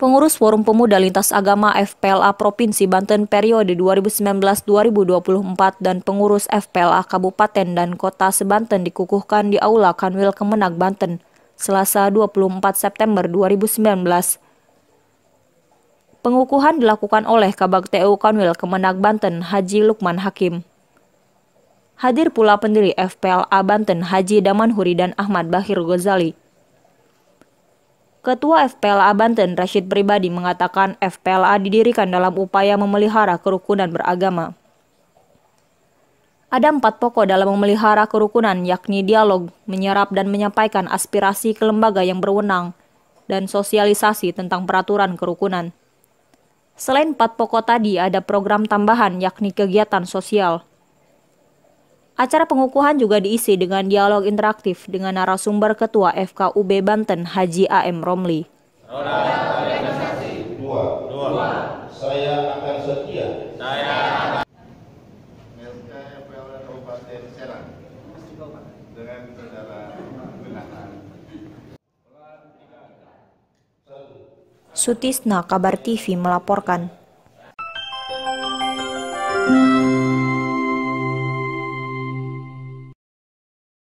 Pengurus Forum Pemuda Lintas Agama FPLA Provinsi Banten periode 2019-2024 dan pengurus FPLA Kabupaten dan Kota Sebanten dikukuhkan di Aula Kanwil Kemenag Banten, Selasa 24 September 2019. Pengukuhan dilakukan oleh Kabag TU Kanwil Kemenag Banten, Haji Lukman Hakim. Hadir pula pendiri FPLA Banten, Haji Damanhuri dan Ahmad Bahir Ghazali. Ketua FPLA Banten Rashid Pribadi mengatakan FPLA didirikan dalam upaya memelihara kerukunan beragama. Ada empat pokok dalam memelihara kerukunan yakni dialog, menyerap dan menyampaikan aspirasi ke lembaga yang berwenang, dan sosialisasi tentang peraturan kerukunan. Selain empat pokok tadi ada program tambahan yakni kegiatan sosial. Acara pengukuhan juga diisi dengan dialog interaktif dengan narasumber Ketua FKUB Banten Haji A.M. Romli. Sutisna Kabar TV melaporkan.